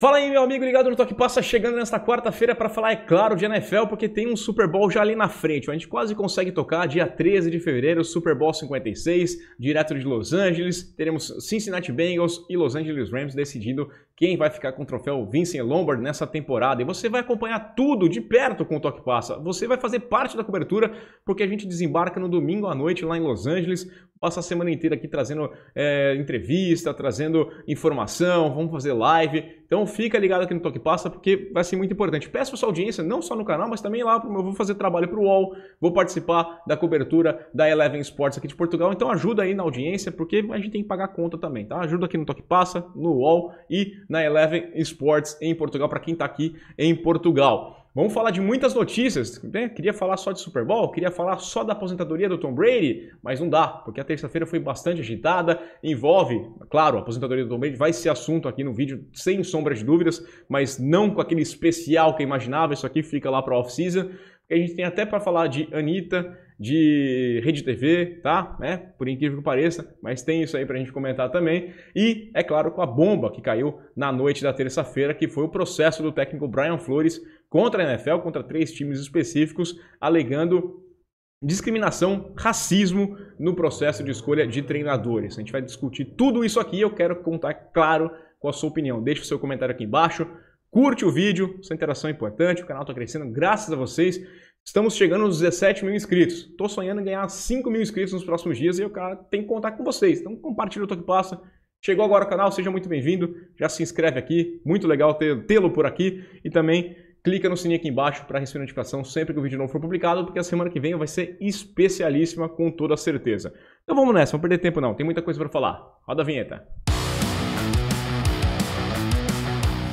Fala aí, meu amigo ligado no Toque Passa, chegando nesta quarta-feira para falar, é claro, de NFL, porque tem um Super Bowl já ali na frente. A gente quase consegue tocar dia 13 de fevereiro, Super Bowl 56, direto de Los Angeles. Teremos Cincinnati Bengals e Los Angeles Rams decidindo quem vai ficar com o troféu Vincent Lombard nessa temporada. E você vai acompanhar tudo de perto com o Toque Passa. Você vai fazer parte da cobertura, porque a gente desembarca no domingo à noite lá em Los Angeles. Passa a semana inteira aqui trazendo é, entrevista, trazendo informação, vamos fazer live. Então fica ligado aqui no Toque Passa, porque vai ser muito importante. Peço sua audiência, não só no canal, mas também lá. Eu vou fazer trabalho para o UOL, vou participar da cobertura da Eleven Sports aqui de Portugal. Então ajuda aí na audiência, porque a gente tem que pagar conta também, tá? Ajuda aqui no Toque Passa, no UOL e na Eleven Sports em Portugal, para quem está aqui em Portugal. Vamos falar de muitas notícias. Né? Queria falar só de Super Bowl, queria falar só da aposentadoria do Tom Brady, mas não dá, porque a terça-feira foi bastante agitada. Envolve, claro, a aposentadoria do Tom Brady vai ser assunto aqui no vídeo, sem sombra de dúvidas, mas não com aquele especial que eu imaginava. Isso aqui fica lá para off-season. A gente tem até para falar de Anitta, de rede TV, tá? Né? Por incrível que pareça, mas tem isso aí para a gente comentar também. E, é claro, com a bomba que caiu na noite da terça-feira, que foi o processo do técnico Brian Flores contra a NFL, contra três times específicos, alegando discriminação, racismo no processo de escolha de treinadores. A gente vai discutir tudo isso aqui. Eu quero contar, claro, com a sua opinião. Deixe o seu comentário aqui embaixo. Curte o vídeo, sua interação é importante, o canal está crescendo graças a vocês. Estamos chegando aos 17 mil inscritos. Estou sonhando em ganhar 5 mil inscritos nos próximos dias e o cara tem que contar com vocês. Então compartilha o Toque Passa. Chegou agora o canal, seja muito bem-vindo. Já se inscreve aqui, muito legal tê-lo por aqui. E também clica no sininho aqui embaixo para receber notificação sempre que o vídeo novo for publicado, porque a semana que vem vai ser especialíssima com toda certeza. Então vamos nessa, não perder tempo não, tem muita coisa para falar. Roda a vinheta.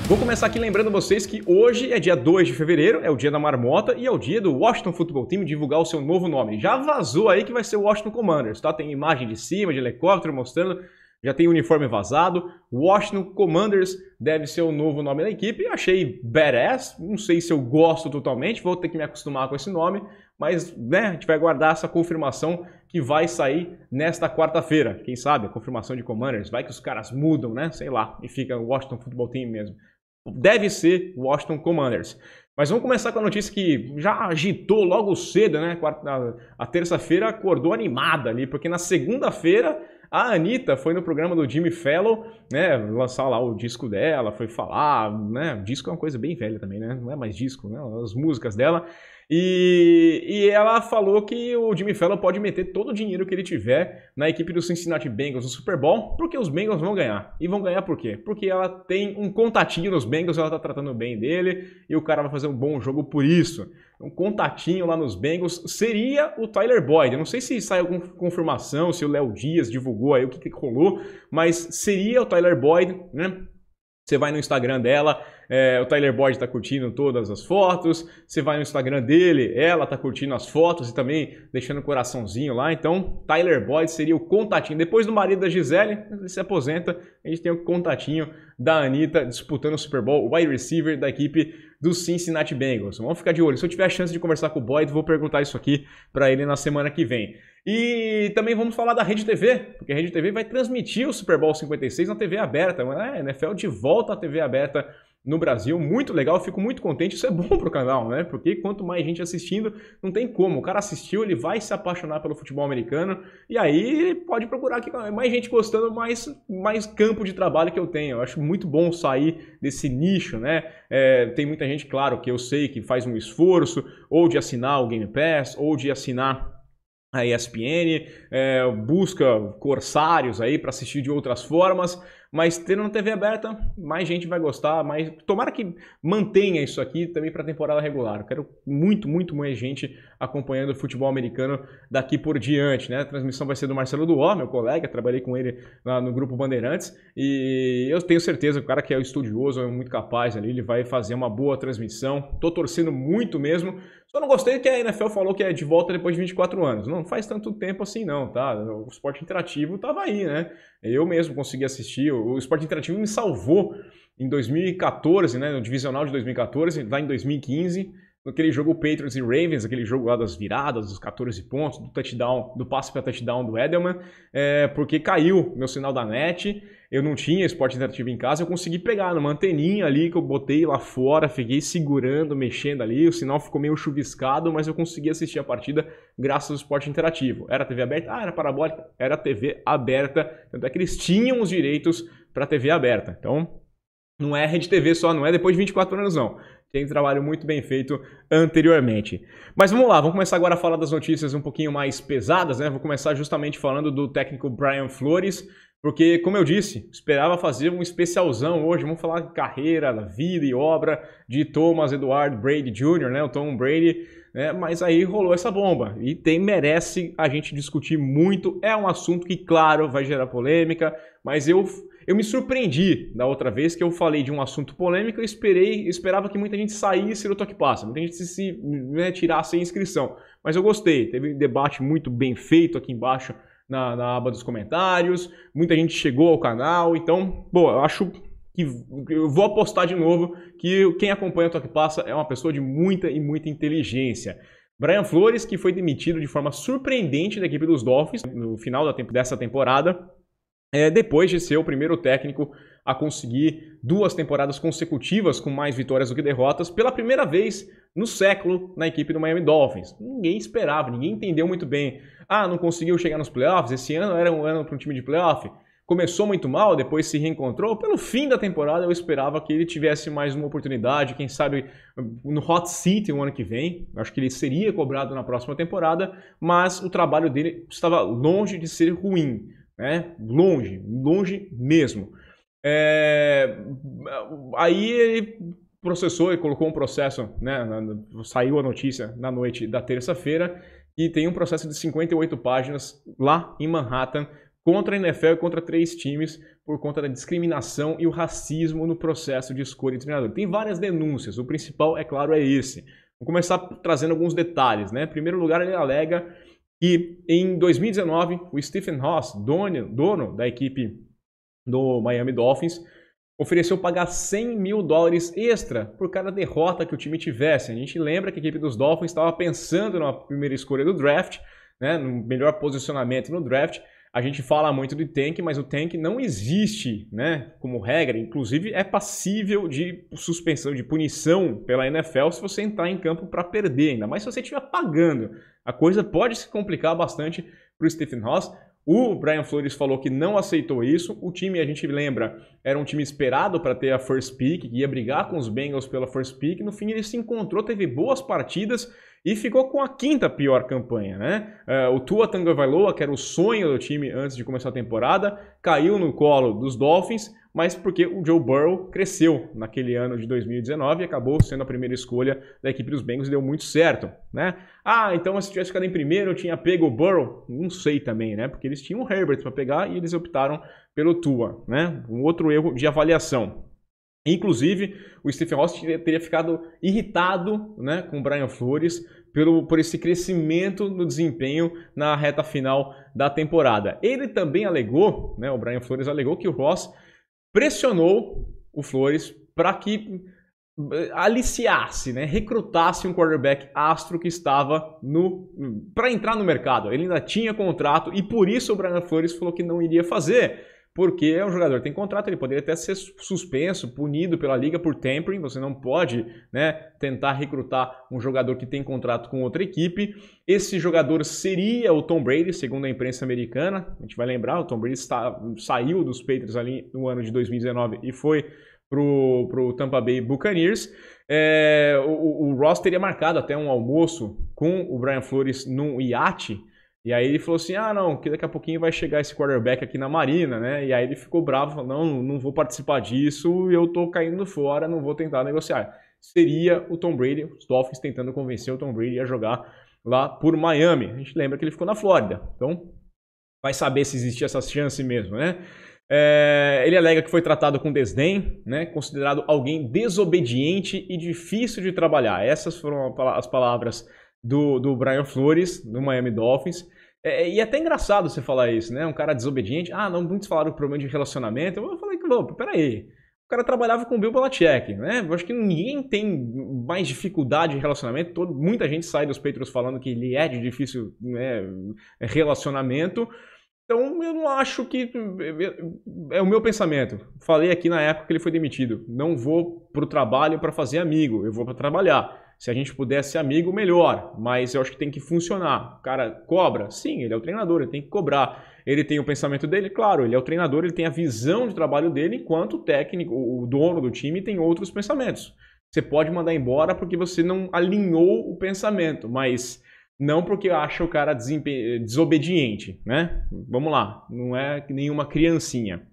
Vou começar aqui lembrando vocês que hoje é dia 2 de fevereiro, é o dia da marmota e é o dia do Washington Football Team divulgar o seu novo nome. Já vazou aí que vai ser o Washington Commanders, tá? Tem imagem de cima, de helicóptero mostrando, já tem uniforme vazado. Washington Commanders deve ser o novo nome da equipe. Achei badass, não sei se eu gosto totalmente, vou ter que me acostumar com esse nome, mas né, a gente vai aguardar essa confirmação que vai sair nesta quarta-feira. Quem sabe, a confirmação de Commanders, vai que os caras mudam, né? Sei lá, e fica o Washington Football Team mesmo deve ser Washington Commanders. Mas vamos começar com a notícia que já agitou logo cedo, né? A terça-feira acordou animada ali, porque na segunda-feira a Anitta foi no programa do Jimmy Fallon, né? Lançar lá o disco dela, foi falar, né? Disco é uma coisa bem velha também, né? Não é mais disco, né? As músicas dela. E, e ela falou que o Jimmy Fallon pode meter todo o dinheiro que ele tiver na equipe do Cincinnati Bengals no Super Bowl, porque os Bengals vão ganhar. E vão ganhar por quê? Porque ela tem um contatinho nos Bengals, ela tá tratando bem dele e o cara vai fazer um bom jogo por isso. Um contatinho lá nos Bengals seria o Tyler Boyd. Eu não sei se saiu alguma confirmação, se o Léo Dias divulgou aí o que, que rolou, mas seria o Tyler Boyd, né? Você vai no Instagram dela, é, o Tyler Boyd está curtindo todas as fotos. Você vai no Instagram dele, ela está curtindo as fotos e também deixando o coraçãozinho lá. Então, Tyler Boyd seria o contatinho. Depois do marido da Gisele, ele se aposenta. A gente tem o contatinho da Anitta disputando o Super Bowl, O wide receiver da equipe do Cincinnati Bengals. Vamos ficar de olho. Se eu tiver a chance de conversar com o Boyd, vou perguntar isso aqui para ele na semana que vem. E também vamos falar da Rede TV, porque a Rede TV vai transmitir o Super Bowl 56 na TV aberta. É, NFL de volta à TV aberta no Brasil. Muito legal, fico muito contente. Isso é bom pro canal, né? Porque quanto mais gente assistindo, não tem como. O cara assistiu, ele vai se apaixonar pelo futebol americano e aí ele pode procurar que mais gente gostando, mais, mais campo de trabalho que eu tenho. Eu acho muito bom sair desse nicho, né? É, tem muita gente, claro, que eu sei que faz um esforço ou de assinar o Game Pass ou de assinar a ESPN, é, busca corsários aí para assistir de outras formas, mas tendo uma TV aberta, mais gente vai gostar, mais tomara que mantenha isso aqui também para a temporada regular. Eu quero muito, muito mais gente acompanhando o futebol americano daqui por diante, né? A transmissão vai ser do Marcelo Duó, meu colega, trabalhei com ele lá no grupo Bandeirantes e eu tenho certeza que o cara que é estudioso, é muito capaz ali, ele vai fazer uma boa transmissão. Tô torcendo muito mesmo, eu não gostei que a NFL falou que é de volta depois de 24 anos. Não faz tanto tempo assim não, tá? O esporte interativo tava aí, né? Eu mesmo consegui assistir. O esporte interativo me salvou em 2014, né? No divisional de 2014, lá em 2015. Aquele jogo Patriots e Ravens, aquele jogo lá das viradas, dos 14 pontos, do touchdown, do passe para touchdown do Edelman, é, porque caiu meu sinal da net, eu não tinha esporte interativo em casa, eu consegui pegar numa anteninha ali que eu botei lá fora, fiquei segurando, mexendo ali, o sinal ficou meio chuviscado, mas eu consegui assistir a partida graças ao esporte interativo. Era TV aberta? Ah, era parabólica? Era TV aberta, tanto é que eles tinham os direitos para TV aberta. Então, não é rede TV só, não é depois de 24 anos, não. Tem trabalho muito bem feito anteriormente. Mas vamos lá, vamos começar agora a falar das notícias um pouquinho mais pesadas, né? Vou começar justamente falando do técnico Brian Flores, porque, como eu disse, esperava fazer um especialzão hoje. Vamos falar de carreira, vida e obra de Thomas Eduardo Brady Jr., né? O Tom Brady. Né? Mas aí rolou essa bomba. E tem, merece a gente discutir muito. É um assunto que, claro, vai gerar polêmica, mas eu, eu me surpreendi da outra vez que eu falei de um assunto polêmico, eu esperei, eu esperava que muita gente saísse do Toque Passa, muita gente se, se né, tirasse a inscrição. Mas eu gostei, teve um debate muito bem feito aqui embaixo na, na aba dos comentários, muita gente chegou ao canal, então, bom eu acho que eu vou apostar de novo que quem acompanha o Toque Passa é uma pessoa de muita e muita inteligência. Brian Flores, que foi demitido de forma surpreendente da equipe dos Dolphins no final da, dessa temporada, é, depois de ser o primeiro técnico a conseguir duas temporadas consecutivas com mais vitórias do que derrotas pela primeira vez no século na equipe do Miami Dolphins. Ninguém esperava, ninguém entendeu muito bem. Ah, não conseguiu chegar nos playoffs, esse ano era um ano para um time de playoff. Começou muito mal, depois se reencontrou. Pelo fim da temporada, eu esperava que ele tivesse mais uma oportunidade, quem sabe no Hot City o ano que vem. acho que ele seria cobrado na próxima temporada, mas o trabalho dele estava longe de ser ruim né? Longe, longe mesmo. É... Aí ele processou e colocou um processo, né? Saiu a notícia na noite da terça-feira e tem um processo de 58 páginas lá em Manhattan contra a NFL e contra três times por conta da discriminação e o racismo no processo de escolha de treinador. Tem várias denúncias, o principal, é claro, é esse. Vou começar trazendo alguns detalhes, né? Em primeiro lugar, ele alega e em 2019, o Stephen Ross, dono, dono da equipe do Miami Dolphins, ofereceu pagar 100 mil dólares extra por cada derrota que o time tivesse. A gente lembra que a equipe dos Dolphins estava pensando na primeira escolha do draft, né, no melhor posicionamento no draft, a gente fala muito de tank, mas o tank não existe, né, como regra. Inclusive é passível de suspensão, de punição pela NFL se você entrar em campo para perder, ainda mais se você estiver pagando. A coisa pode se complicar bastante para o Stephen Ross. O Brian Flores falou que não aceitou isso. O time, a gente lembra, era um time esperado para ter a first pick, ia brigar com os Bengals pela first pick. No fim, ele se encontrou, teve boas partidas e ficou com a quinta pior campanha, né? Uh, o Tua Tagovailoa, que era o sonho do time antes de começar a temporada, caiu no colo dos Dolphins, mas porque o Joe Burrow cresceu naquele ano de 2019 e acabou sendo a primeira escolha da equipe dos Bengals e deu muito certo, né? Ah, então se tivesse ficado em primeiro, eu tinha pego o Burrow? Não sei também, né? Porque eles tinham o Herbert para pegar e eles optaram pelo Tua, né? Um outro erro de avaliação. Inclusive, o Stephen Ross teria ficado irritado né, com o Brian Flores pelo, por esse crescimento no desempenho na reta final da temporada. Ele também alegou, né, o Brian Flores alegou que o Ross pressionou o Flores para que eh, aliciasse, né, recrutasse um quarterback astro que estava no para entrar no mercado. Ele ainda tinha contrato e por isso o Brian Flores falou que não iria fazer porque é um jogador que tem contrato, ele poderia até ser suspenso, punido pela liga por tampering, você não pode né, tentar recrutar um jogador que tem contrato com outra equipe. Esse jogador seria o Tom Brady, segundo a imprensa americana, a gente vai lembrar, o Tom Brady está, saiu dos Patriots ali no ano de 2019 e foi pro, pro Tampa Bay Buccaneers. É, o, o Ross teria marcado até um almoço com o Brian Flores num iate, e aí ele falou assim: ah, não, que daqui a pouquinho vai chegar esse quarterback aqui na Marina, né? E aí ele ficou bravo, falou: não, não vou participar disso, eu tô caindo fora, não vou tentar negociar. Seria o Tom Brady, os Dolphins tentando convencer o Tom Brady a jogar lá por Miami. A gente lembra que ele ficou na Flórida, então vai saber se existia essa chance mesmo, né? É, ele alega que foi tratado com desdém, né? considerado alguém desobediente e difícil de trabalhar. Essas foram as palavras do, do Brian Flores, do Miami Dolphins. É, é, e é até engraçado você falar isso, né? Um cara desobediente. Ah, não, muitos falaram o problema de relacionamento. Eu falei que, pera peraí. O cara trabalhava com o Bill Belichick, né? Eu acho que ninguém tem mais dificuldade em relacionamento. Todo, muita gente sai dos Patriots falando que ele é de difícil né, relacionamento. Então eu não acho que. É, é o meu pensamento. Falei aqui na época que ele foi demitido. Não vou para o trabalho para fazer amigo, eu vou para trabalhar. Se a gente pudesse ser amigo, melhor. Mas eu acho que tem que funcionar. O cara cobra? Sim, ele é o treinador, ele tem que cobrar. Ele tem o pensamento dele? Claro, ele é o treinador, ele tem a visão de trabalho dele, enquanto o técnico, o dono do time, tem outros pensamentos. Você pode mandar embora porque você não alinhou o pensamento, mas não porque acha o cara desobediente, né? Vamos lá, não é nenhuma criancinha.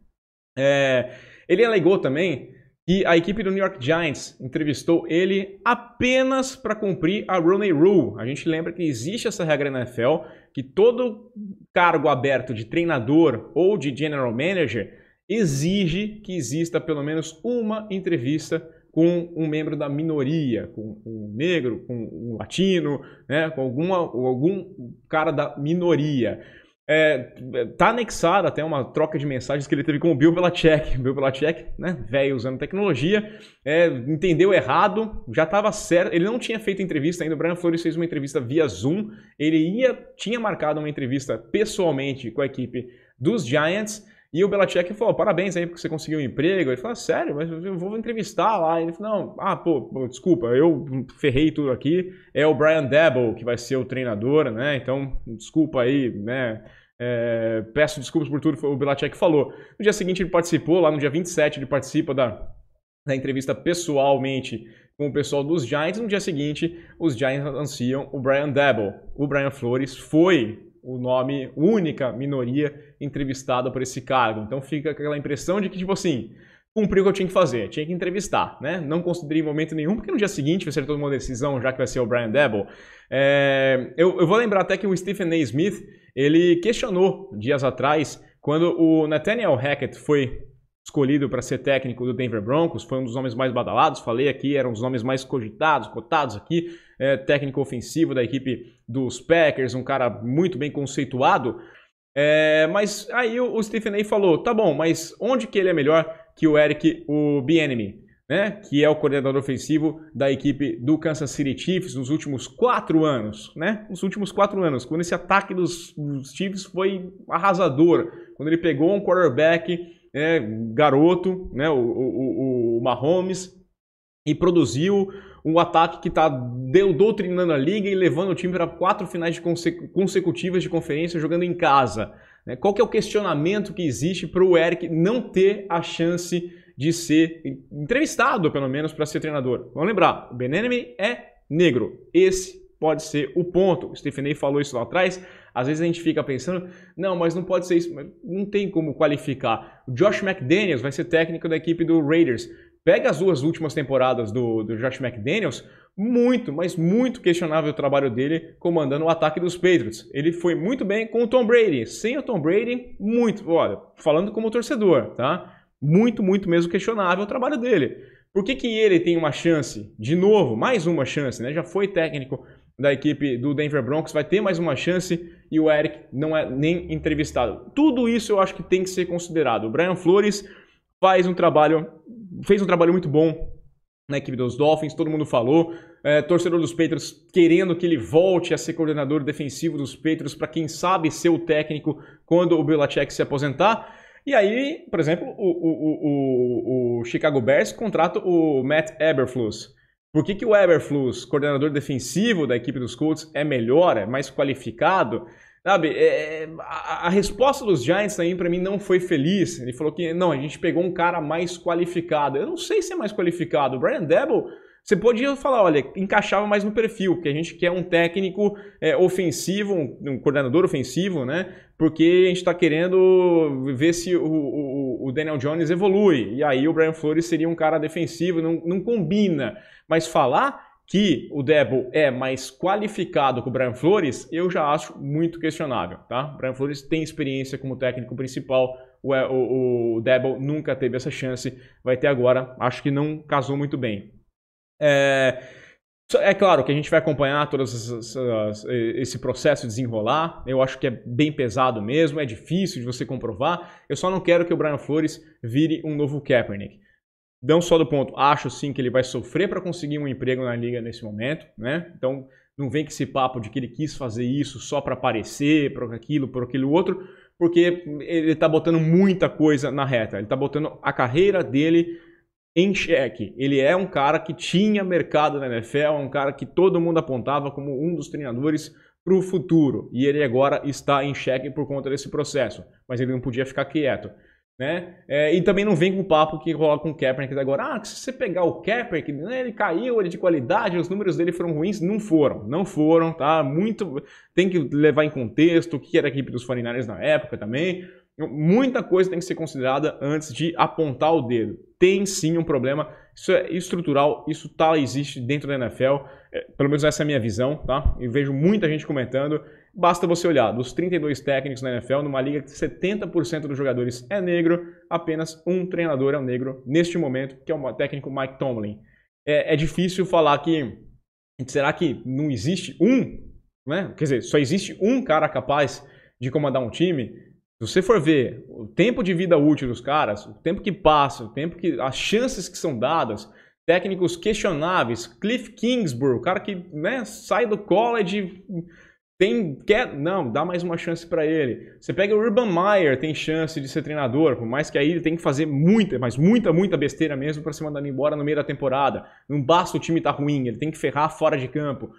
É... ele alegou também que a equipe do New York Giants entrevistou ele apenas para cumprir a Rooney Rule. A gente lembra que existe essa regra na NFL que todo cargo aberto de treinador ou de general manager exige que exista pelo menos uma entrevista com um membro da minoria, com um negro, com um latino, né, com alguma, algum cara da minoria. É, tá anexada até uma troca de mensagens que ele teve com o Bill Belichick. Bill Belichick, né, velho usando tecnologia, é, entendeu errado, já estava certo. Ele não tinha feito entrevista ainda. O Brian Flores fez uma entrevista via Zoom. Ele ia, tinha marcado uma entrevista pessoalmente com a equipe dos Giants e o Belichick falou, parabéns aí porque você conseguiu um emprego. Ele falou, sério, mas eu vou entrevistar lá. Ele falou, não, ah, pô, pô, desculpa, eu ferrei tudo aqui. É o Brian Debo que vai ser o treinador, né? Então, desculpa aí, né? É, peço desculpas por tudo, que o Belichick falou. No dia seguinte ele participou, lá no dia 27 ele participa da, da entrevista pessoalmente com o pessoal dos Giants. No dia seguinte, os Giants anunciam o Brian Debo O Brian Flores foi o nome, única minoria entrevistado por esse cargo. Então fica aquela impressão de que, tipo assim, cumpri o que eu tinha que fazer, tinha que entrevistar, né? Não considerei em momento nenhum, porque no dia seguinte vai ser toda uma decisão, já que vai ser o Brian Debble. É, eu, eu, vou lembrar até que o Stephen A. Smith, ele questionou dias atrás, quando o Nathaniel Hackett foi escolhido para ser técnico do Denver Broncos, foi um dos nomes mais badalados, falei aqui, eram um os nomes mais cogitados, cotados aqui, é, técnico ofensivo da equipe dos Packers, um cara muito bem conceituado. É, mas aí o, Stephen A falou, tá bom, mas onde que ele é melhor que o Eric, o Bienemy? Né? que é o coordenador ofensivo da equipe do Kansas City Chiefs nos últimos quatro anos, né? Nos últimos quatro anos, quando esse ataque dos, dos Chiefs foi arrasador, quando ele pegou um quarterback né, garoto, né, o, o, o Mahomes, e produziu um ataque que está doutrinando a liga e levando o time para quatro finais consecutivas de conferência jogando em casa. Né? Qual que é o questionamento que existe para o Eric não ter a chance de ser entrevistado, pelo menos, para ser treinador? Vamos lembrar, o Benenem é negro. Esse pode ser o ponto. O Stephen A falou isso lá atrás. Às vezes a gente fica pensando, não, mas não pode ser isso, não tem como qualificar. O Josh McDaniels vai ser técnico da equipe do Raiders. Pega as duas últimas temporadas do, do Josh McDaniels, muito, mas muito questionável o trabalho dele comandando o ataque dos Patriots. Ele foi muito bem com o Tom Brady. Sem o Tom Brady, muito. Olha, falando como torcedor, tá? Muito, muito mesmo questionável o trabalho dele. Por que, que ele tem uma chance, de novo, mais uma chance, né? Já foi técnico da equipe do Denver Broncos, vai ter mais uma chance e o Eric não é nem entrevistado. Tudo isso eu acho que tem que ser considerado. O Brian Flores faz um trabalho fez um trabalho muito bom na equipe dos Dolphins, todo mundo falou. É, torcedor dos Patriots querendo que ele volte a ser coordenador defensivo dos Patriots para quem sabe ser o técnico quando o Belichick se aposentar. E aí, por exemplo, o, o, o, o Chicago Bears contrata o Matt Eberflus. Por que, que o Eberflus, coordenador defensivo da equipe dos Colts, é melhor, é mais qualificado? Sabe, é, é a, a, resposta dos Giants aí para mim não foi feliz. Ele falou que não, a gente pegou um cara mais qualificado. Eu não sei se é mais qualificado. O Brian Debo você podia falar, olha, encaixava mais no perfil, porque a gente quer um técnico é, ofensivo, um, um, coordenador ofensivo, né? Porque a gente está querendo ver se o, o, o, Daniel Jones evolui. E aí o Brian Flores seria um cara defensivo, não, não combina. Mas falar que o Debo é mais qualificado que o Brian Flores, eu já acho muito questionável, tá? O Brian Flores tem experiência como técnico principal, o, é, o, o Debo nunca teve essa chance, vai ter agora, acho que não casou muito bem. É, é claro que a gente vai acompanhar todo esse processo desenrolar, eu acho que é bem pesado mesmo, é difícil de você comprovar, eu só não quero que o Brian Flores vire um novo Kaepernick não só do ponto, acho sim que ele vai sofrer para conseguir um emprego na liga nesse momento, né? Então não vem com esse papo de que ele quis fazer isso só para aparecer, para aquilo, para aquele outro, porque ele está botando muita coisa na reta. Ele está botando a carreira dele em xeque. Ele é um cara que tinha mercado na NFL, é um cara que todo mundo apontava como um dos treinadores para o futuro. E ele agora está em xeque por conta desse processo, mas ele não podia ficar quieto. Né? É, e também não vem com o papo que rola com o Kaepernick agora. Ah, se você pegar o Kaepernick, né, ele caiu, ele é de qualidade, os números dele foram ruins. Não foram, não foram, tá? Muito. Tem que levar em contexto o que era a equipe dos 49 na época também. Muita coisa tem que ser considerada antes de apontar o dedo. Tem sim um problema, isso é estrutural, isso tá, existe dentro da NFL, é, pelo menos essa é a minha visão, tá? E vejo muita gente comentando Basta você olhar, dos 32 técnicos na NFL, numa liga que 70% dos jogadores é negro, apenas um treinador é um negro neste momento, que é o técnico Mike Tomlin. É, é difícil falar que. Será que não existe um? Né? Quer dizer, só existe um cara capaz de comandar um time? Se você for ver o tempo de vida útil dos caras, o tempo que passa, o tempo que. as chances que são dadas, técnicos questionáveis, Cliff Kingsbury, o cara que né, sai do college tem quer não, dá mais uma chance para ele. Você pega o Urban Meyer, tem chance de ser treinador, por mais que aí ele tem que fazer muita, mas muita, muita besteira mesmo para ser mandado embora no meio da temporada. Não basta o time estar tá ruim, ele tem que ferrar fora de campo.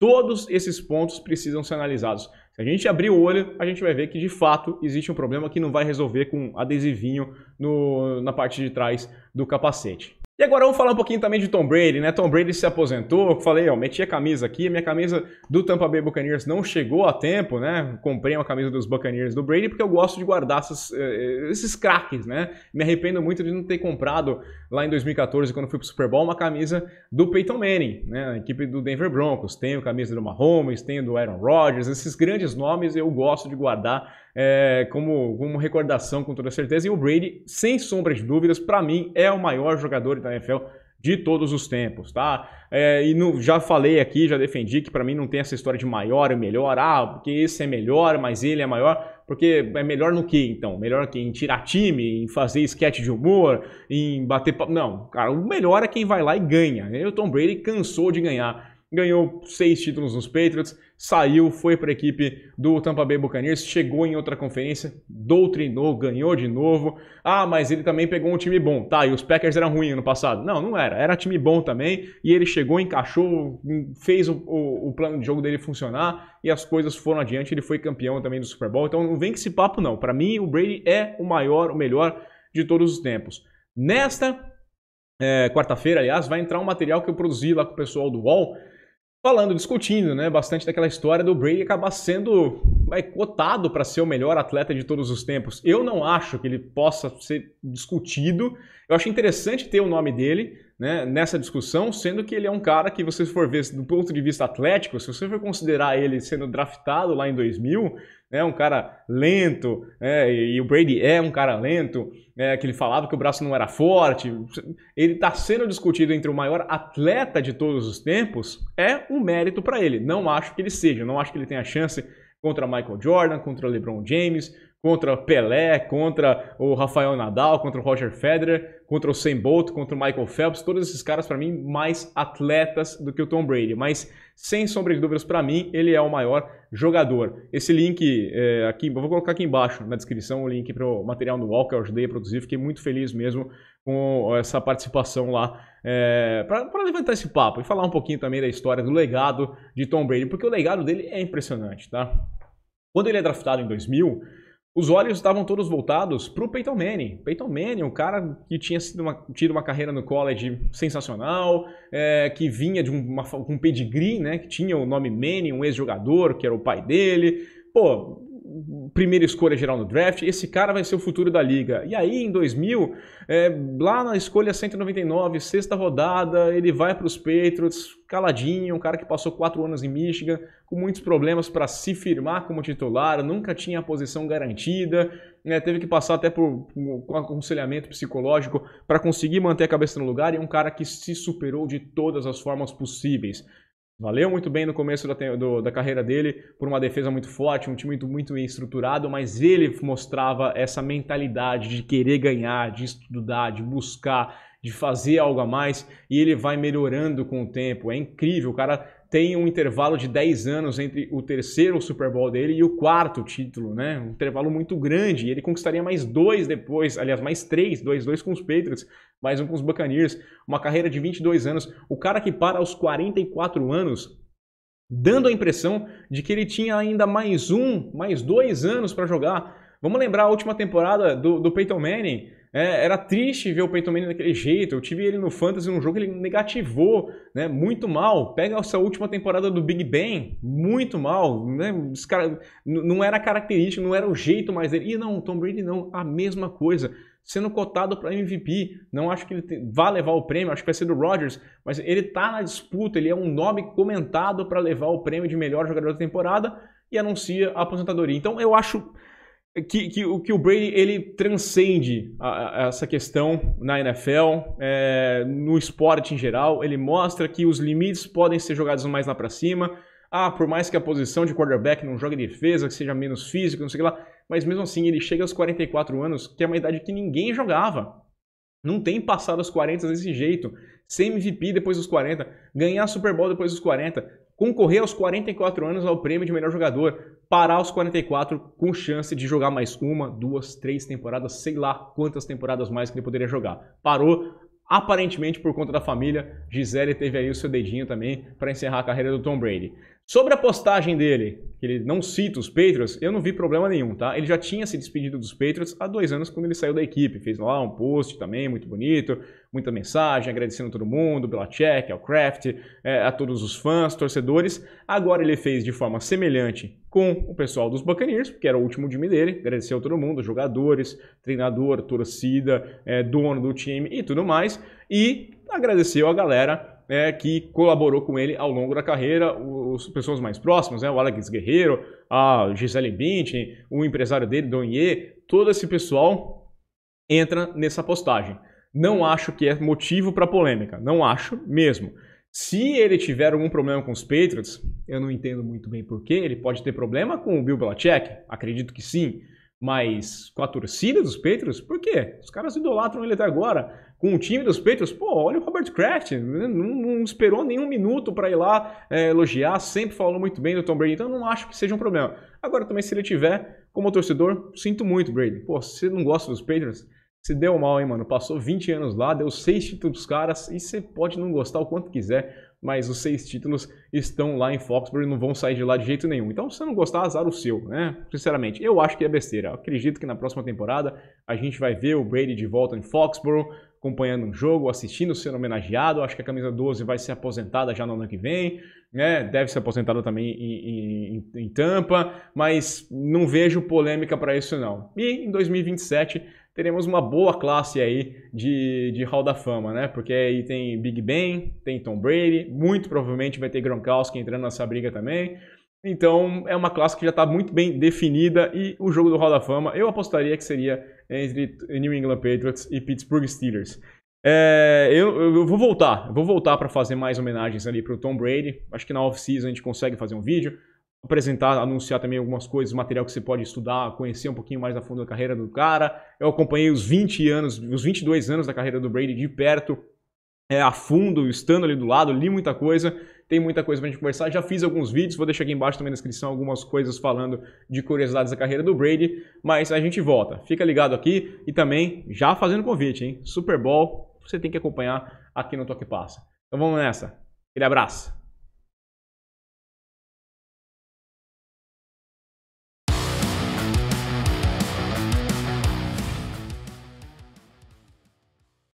Todos esses pontos precisam ser analisados. Se a gente abrir o olho, a gente vai ver que de fato existe um problema que não vai resolver com adesivinho no, na parte de trás do capacete. E agora vamos falar um pouquinho também de Tom Brady, né? Tom Brady se aposentou, falei, ó, meti a camisa aqui, a minha camisa do Tampa Bay Buccaneers não chegou a tempo, né? Comprei uma camisa dos Buccaneers do Brady porque eu gosto de guardar eh, eh, esses craques, né? Me arrependo muito de não ter comprado lá em 2014, quando fui pro Super Bowl, uma camisa do Peyton Manning, né? A equipe do Denver Broncos. Tenho camisa do Mahomes, tenho do Aaron Rodgers, esses grandes nomes eu gosto de guardar é, como, como recordação, com toda certeza. E o Brady, sem sombra de dúvidas, para mim é o maior jogador da NFL de todos os tempos, tá? É, e no, já falei aqui, já defendi que para mim não tem essa história de maior e melhor, ah, porque esse é melhor, mas ele é maior, porque é melhor no que então? Melhor que em tirar time, em fazer esquete de humor, em bater Não, cara, o melhor é quem vai lá e ganha. O Tom Brady cansou de ganhar ganhou seis títulos nos Patriots, saiu, foi para a equipe do Tampa Bay Buccaneers, chegou em outra conferência, doutrinou, ganhou de novo. Ah, mas ele também pegou um time bom. Tá, e os Packers eram ruins no passado. Não, não era. Era time bom também, e ele chegou, encaixou, fez o, o, o plano de jogo dele funcionar, e as coisas foram adiante, ele foi campeão também do Super Bowl. Então não vem com esse papo não. Para mim, o Brady é o maior, o melhor de todos os tempos. Nesta é, quarta-feira, aliás, vai entrar um material que eu produzi lá com o pessoal do UOL, falando, discutindo, né, bastante daquela história do Brady acabar sendo vai, cotado para ser o melhor atleta de todos os tempos. Eu não acho que ele possa ser discutido. Eu acho interessante ter o nome dele né, nessa discussão, sendo que ele é um cara que, se você for ver do ponto de vista atlético, se você for considerar ele sendo draftado lá em 2000, né? um cara lento, né? e, e o Brady é um cara lento, né? que ele falava que o braço não era forte. Ele está sendo discutido entre o maior atleta de todos os tempos, é um mérito para ele. Não acho que ele seja, não acho que ele tenha chance contra Michael Jordan, contra LeBron James, contra Pelé, contra o Rafael Nadal, contra o Roger Federer, contra o Sam Bolt, contra o Michael Phelps, todos esses caras para mim mais atletas do que o Tom Brady, mas sem sombra de dúvidas para mim ele é o maior jogador. Esse link é, aqui, vou colocar aqui embaixo na descrição o link para o material no Walker que eu ajudei a produzir, fiquei muito feliz mesmo com essa participação lá é, para levantar esse papo e falar um pouquinho também da história do legado de Tom Brady, porque o legado dele é impressionante, tá? Quando ele é draftado em 2000 os olhos estavam todos voltados para o Peyton Manning. Peyton Manning, um cara que tinha uma, tido uma carreira no college sensacional, é, que vinha de uma, um pedigree, né, que tinha o nome Manning, um ex-jogador, que era o pai dele. Pô, primeira escolha geral no draft, esse cara vai ser o futuro da liga. E aí, em 2000, é, lá na escolha 199, sexta rodada, ele vai para os Patriots, caladinho, um cara que passou quatro anos em Michigan, com muitos problemas para se firmar como titular, nunca tinha a posição garantida, né, teve que passar até por um aconselhamento psicológico para conseguir manter a cabeça no lugar, e é um cara que se superou de todas as formas possíveis. Valeu muito bem no começo da, do, da, carreira dele por uma defesa muito forte, um time muito, muito estruturado, mas ele mostrava essa mentalidade de querer ganhar, de estudar, de buscar, de fazer algo a mais e ele vai melhorando com o tempo. É incrível, o cara tem um intervalo de 10 anos entre o terceiro Super Bowl dele e o quarto título, né? Um intervalo muito grande. E ele conquistaria mais dois depois, aliás, mais três, dois, dois com os Patriots, mais um com os Buccaneers. Uma carreira de 22 anos. O cara que para aos 44 anos, dando a impressão de que ele tinha ainda mais um, mais dois anos para jogar. Vamos lembrar a última temporada do, do Peyton Manning é, era triste ver o Peyton Manning daquele jeito. Eu tive ele no Fantasy num jogo que ele negativou, né? Muito mal. Pega essa última temporada do Big Ben, muito mal. Né? Cara, não era característico, não era o jeito mais dele. E não, Tom Brady não, a mesma coisa. Sendo cotado para MVP, não acho que ele vá levar o prêmio, acho que vai ser do Rodgers, mas ele está na disputa, ele é um nome comentado para levar o prêmio de melhor jogador da temporada e anuncia a aposentadoria. Então eu acho que, que, o, que o Brady ele transcende a, a essa questão na NFL, é, no esporte em geral. Ele mostra que os limites podem ser jogados mais lá para cima. Ah, por mais que a posição de quarterback não jogue defesa, que seja menos físico, não sei o que lá, mas mesmo assim ele chega aos 44 anos, que é uma idade que ninguém jogava. Não tem passado os 40 desse jeito. sem MVP depois dos 40, ganhar Super Bowl depois dos 40, concorrer aos 44 anos ao prêmio de melhor jogador, parar aos 44 com chance de jogar mais uma, duas, três temporadas, sei lá quantas temporadas mais que ele poderia jogar. Parou, aparentemente por conta da família. Gisele teve aí o seu dedinho também para encerrar a carreira do Tom Brady. Sobre a postagem dele, que ele não cita os Patriots, eu não vi problema nenhum, tá? Ele já tinha se despedido dos Patriots há dois anos quando ele saiu da equipe. Fez lá um post também, muito bonito, muita mensagem, agradecendo a todo mundo, Belichick, ao Craft, é, a todos os fãs, torcedores. Agora ele fez de forma semelhante com o pessoal dos Buccaneers, que era o último time dele, agradeceu a todo mundo, jogadores, treinador, torcida, é, dono do time e tudo mais. E agradeceu a galera é, que colaborou com ele ao longo da carreira, os, as pessoas mais próximas, né, o Alex Guerreiro, a Gisele Bündchen, o empresário dele, Donier, todo esse pessoal entra nessa postagem. Não acho que é motivo para polêmica, não acho mesmo. Se ele tiver algum problema com os Patriots, eu não entendo muito bem porquê, ele pode ter problema com o Bill Belichick, acredito que sim, mas com a torcida dos Patriots, por quê? Os caras idolatram ele até agora com o time dos Patriots, pô, olha o Robert Kraft, né? não, não esperou nenhum minuto para ir lá é, elogiar, sempre falou muito bem do Tom Brady, então não acho que seja um problema. Agora também, se ele tiver, como torcedor, sinto muito, Brady. Pô, você não gosta dos Patriots? Se deu mal, hein, mano? Passou 20 anos lá, deu seis títulos dos caras e você pode não gostar o quanto quiser, mas os seis títulos estão lá em Foxborough e não vão sair de lá de jeito nenhum. Então, se você não gostar, azar o seu, né? Sinceramente, eu acho que é besteira. Eu acredito que na próxima temporada a gente vai ver o Brady de volta em Foxborough, acompanhando um jogo, assistindo, sendo homenageado. Acho que a camisa 12 vai ser aposentada já no ano que vem, né? Deve ser aposentada também em, em, em Tampa, mas não vejo polêmica para isso não. E em 2027 teremos uma boa classe aí de, de Hall da Fama, né? Porque aí tem Big Ben, tem Tom Brady, muito provavelmente vai ter Gronkowski entrando nessa briga também. Então é uma classe que já está muito bem definida e o jogo do Hall da Fama eu apostaria que seria entre New England Patriots e Pittsburgh Steelers. É, eu, eu, vou voltar, vou voltar para fazer mais homenagens ali para o Tom Brady. Acho que na off-season a gente consegue fazer um vídeo, apresentar, anunciar também algumas coisas, material que você pode estudar, conhecer um pouquinho mais a fundo da carreira do cara. Eu acompanhei os 20 anos, os 22 anos da carreira do Brady de perto, é, a fundo, estando ali do lado, li muita coisa. Tem muita coisa pra gente conversar. Já fiz alguns vídeos, vou deixar aqui embaixo também na descrição algumas coisas falando de curiosidades da carreira do Brady, mas a gente volta. Fica ligado aqui e também já fazendo convite, hein? Super Bowl, você tem que acompanhar aqui no Toque Passa. Então vamos nessa. Aquele abraço.